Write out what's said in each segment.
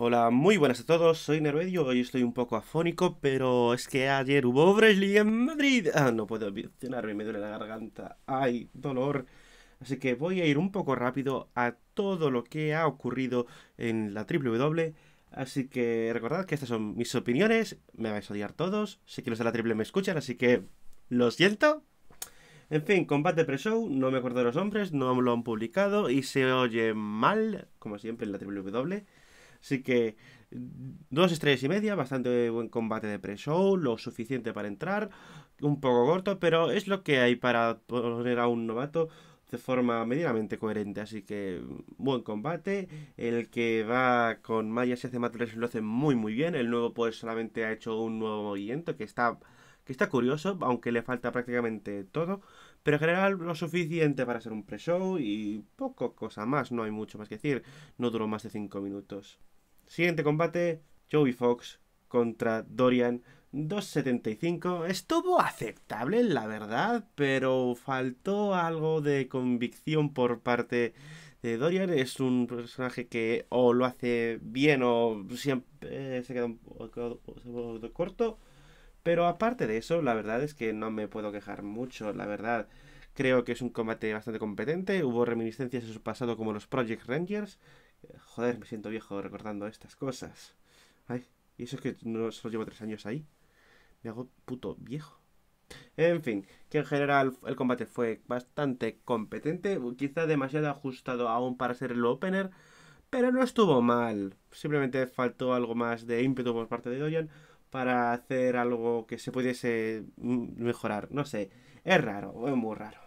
Hola, muy buenas a todos, soy Nervedio, hoy estoy un poco afónico, pero es que ayer hubo Bresley en Madrid. Ah, no puedo mencionarme, me duele la garganta. Ay, dolor. Así que voy a ir un poco rápido a todo lo que ha ocurrido en la W. E. Así que recordad que estas son mis opiniones, me vais a odiar todos, sé que los de la triple me escuchan, así que lo siento. En fin, combate pre-show, no me acuerdo de los nombres, no lo han publicado y se oye mal, como siempre en la W e. Así que dos estrellas y media, bastante buen combate de pre-show, lo suficiente para entrar, un poco corto, pero es lo que hay para poner a un novato de forma medianamente coherente. Así que buen combate. El que va con Maya se hace matres lo hace muy muy bien. El nuevo pues solamente ha hecho un nuevo movimiento que está, que está curioso, aunque le falta prácticamente todo. Pero en general lo suficiente para ser un pre-show y poco cosa más, no hay mucho más que decir. No duró más de cinco minutos. Siguiente combate, Joey Fox contra Dorian 275. Estuvo aceptable, la verdad, pero faltó algo de convicción por parte de Dorian. Es un personaje que o lo hace bien o siempre se queda un poco corto. Pero aparte de eso, la verdad es que no me puedo quejar mucho, la verdad. Creo que es un combate bastante competente. Hubo reminiscencias de su pasado como los Project Rangers, Joder, me siento viejo recordando estas cosas. Ay, y eso es que no solo llevo tres años ahí. Me hago puto viejo. En fin, que en general el combate fue bastante competente, quizá demasiado ajustado aún para ser el opener, pero no estuvo mal. Simplemente faltó algo más de ímpetu por parte de Doyan para hacer algo que se pudiese mm, mejorar. No sé, es raro, es muy raro.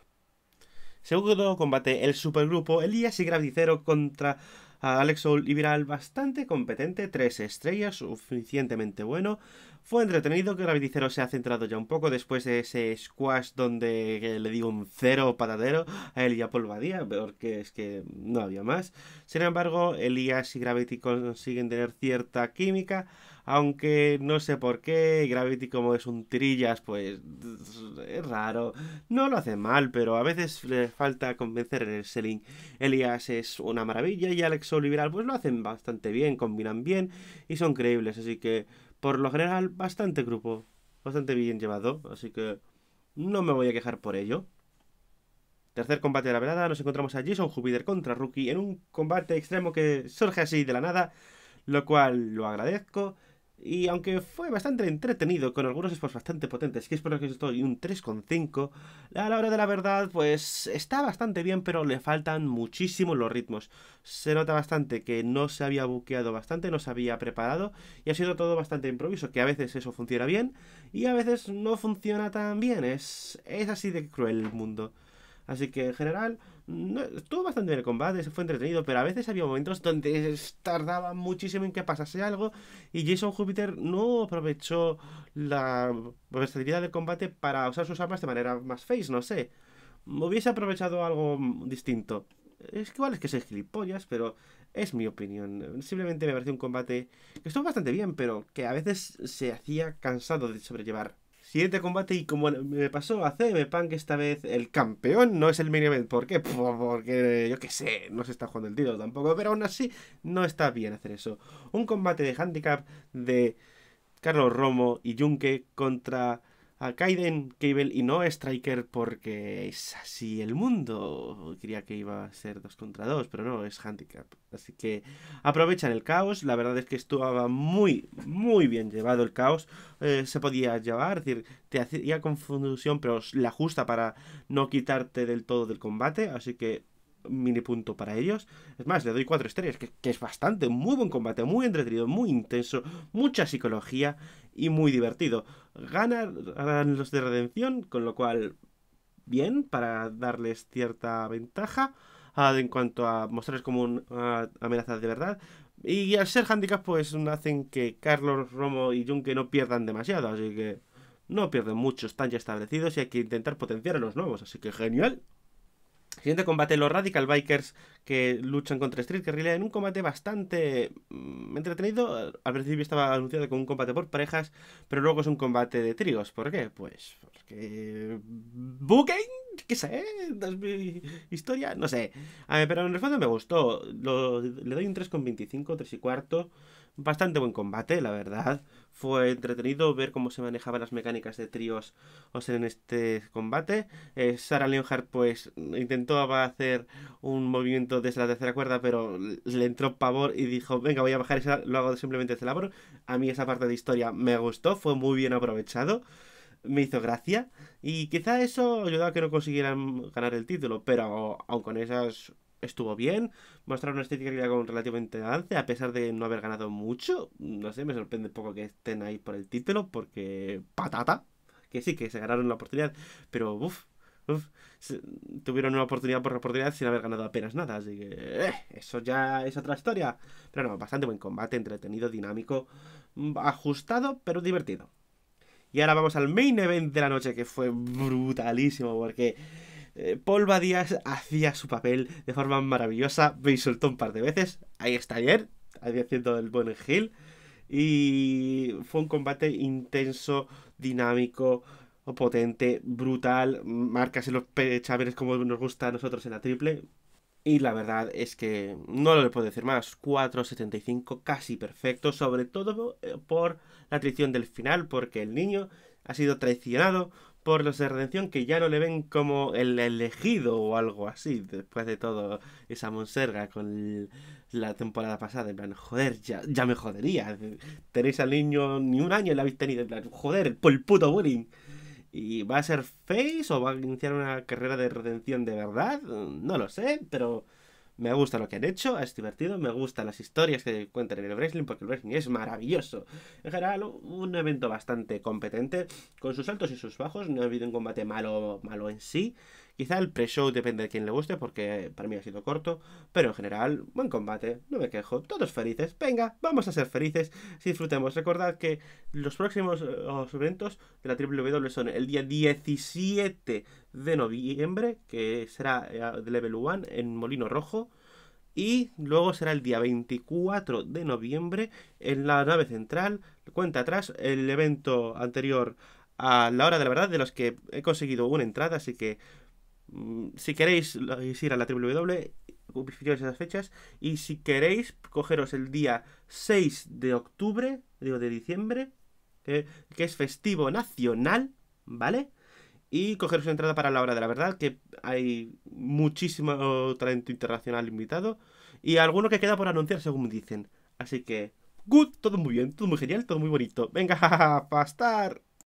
Segundo combate, el supergrupo Elías y Gravicero contra alex Alex viral bastante competente, tres estrellas, suficientemente bueno, fue entretenido que Zero se ha centrado ya un poco después de ese squash donde le di un cero patadero a Elia Polvadía, porque es que no había más. Sin embargo, Elías y Gravity consiguen tener cierta química, aunque no sé por qué, Gravity como es un trillas, pues es raro. No lo hace mal, pero a veces le falta convencer en el selling. elías es una maravilla y Alex Oliveral pues lo hacen bastante bien, combinan bien y son creíbles, así que por lo general bastante grupo, bastante bien llevado, así que no me voy a quejar por ello. Tercer combate de la velada, nos encontramos a Jason Jupiter contra Rookie en un combate extremo que surge así de la nada, lo cual lo agradezco. Y aunque fue bastante entretenido, con algunos spots bastante potentes, que es por lo que estoy un 3,5, a la hora de la verdad, pues está bastante bien, pero le faltan muchísimo los ritmos. Se nota bastante que no se había buqueado bastante, no se había preparado, y ha sido todo bastante improviso, que a veces eso funciona bien, y a veces no funciona tan bien. Es, es así de cruel el mundo. Así que en general, estuvo bastante bien el combate, se fue entretenido, pero a veces había momentos donde tardaba muchísimo en que pasase algo y Jason Júpiter no aprovechó la versatilidad del combate para usar sus armas de manera más face, no sé. Hubiese aprovechado algo distinto. Es que igual es que soy gilipollas, pero es mi opinión. Simplemente me pareció un combate que estuvo bastante bien, pero que a veces se hacía cansado de sobrellevar. Siguiente combate y como me pasó a CM Punk esta vez, el campeón no es el mini event. ¿Por qué? Porque yo qué sé, no se está jugando el tiro tampoco, pero aún así no está bien hacer eso. Un combate de handicap de Carlos Romo y Junke contra a Kaiden Cable y no Striker porque es así el mundo. Quería que iba a ser 2 contra 2, pero no, es handicap. Así que aprovechan el caos. La verdad es que estuvo muy, muy bien llevado el caos. Eh, se podía llevar, es decir, te hacía confusión, pero la justa para no quitarte del todo del combate. Así que mini punto para ellos. Es más, le doy cuatro estrellas, que, es bastante, muy buen combate, muy entretenido, muy intenso, mucha psicología y muy divertido. Ganan los de redención, con lo cual, bien, para darles cierta ventaja ah, en cuanto a mostrarles como una ah, amenaza de verdad. Y al ser handicap, pues hacen que Carlos, Romo y Junke no pierdan demasiado, así que no pierden mucho, están ya establecidos y hay que intentar potenciar a los nuevos, así que genial. Siguiente combate, los Radical Bikers que luchan contra Street Guerrilla en un combate bastante mm, entretenido. Al principio estaba anunciado como un combate por parejas, pero luego es un combate de tríos. ¿Por qué? Pues porque... Mm, Booking qué sé, es mi historia, no sé. pero en el fondo me gustó. le doy un 3,25, 3 y cuarto. Bastante buen combate, la verdad. Fue entretenido ver cómo se manejaban las mecánicas de tríos o sea, en este combate. Eh, Sarah Leonhardt pues intentó hacer un movimiento desde la tercera cuerda, pero le entró pavor y dijo, venga, voy a bajar esa. lo hago simplemente desde la A mí esa parte de historia me gustó, fue muy bien aprovechado me hizo gracia. Y quizá eso ayudó a que no consiguieran ganar el título, pero aun con esas estuvo bien. Mostraron una estética que con relativamente avance, a pesar de no haber ganado mucho. No sé, me sorprende un poco que estén ahí por el título, porque patata. Que sí, que se ganaron la oportunidad, pero uff, tuvieron una oportunidad por oportunidad sin haber ganado apenas nada, así que eh, eso ya es otra historia. Pero no, bastante buen combate, entretenido, dinámico, ajustado, pero divertido. Y ahora vamos al main event de la noche, que fue brutalísimo, porque eh, Paul Badías hacía su papel de forma maravillosa, me soltó un par de veces, ahí está ayer, haciendo el buen Hill. Y fue un combate intenso, dinámico, potente, brutal. Marcas en los chaveres como nos gusta a nosotros en la triple. Y la verdad es que no le puedo decir más. 4.75, casi perfecto. Sobre todo eh, por la traición del final, porque el niño ha sido traicionado por los de redención que ya no le ven como el elegido o algo así. Después de todo esa monserga con la temporada pasada. En plan, joder, ya, ya me jodería. Tenéis al niño ni un año la habéis tenido. En plan, joder, por el puto bullying. ¿Y va a ser Face o va a iniciar una carrera de redención de verdad? No lo sé, pero me gusta lo que han hecho, es divertido, me gustan las historias que cuentan en el wrestling, porque el wrestling es maravilloso. En general, un evento bastante competente, con sus altos y sus bajos, no ha habido un combate malo, malo en sí. Quizá el pre-show depende de quien le guste, porque para mí ha sido corto, pero en general, buen combate, no me quejo, todos felices. Venga, vamos a ser felices, disfrutemos. Recordad que los próximos eh, eventos de la WWE son el día 17 de noviembre, que será eh, de Level 1 en Molino Rojo. Y luego será el día 24 de noviembre en la nave central, cuenta atrás, el evento anterior a la hora de la verdad, de los que he conseguido una entrada, así que mm, si queréis ir a la WW e, fijaros esas fechas, y si queréis cogeros el día 6 de octubre, digo de diciembre, que es festivo nacional, ¿vale? y coger su entrada para la hora de la verdad, que hay muchísimo talento internacional invitado y alguno que queda por anunciar, según dicen. Así que, good, todo muy bien, todo muy genial, todo muy bonito. Venga, pastar.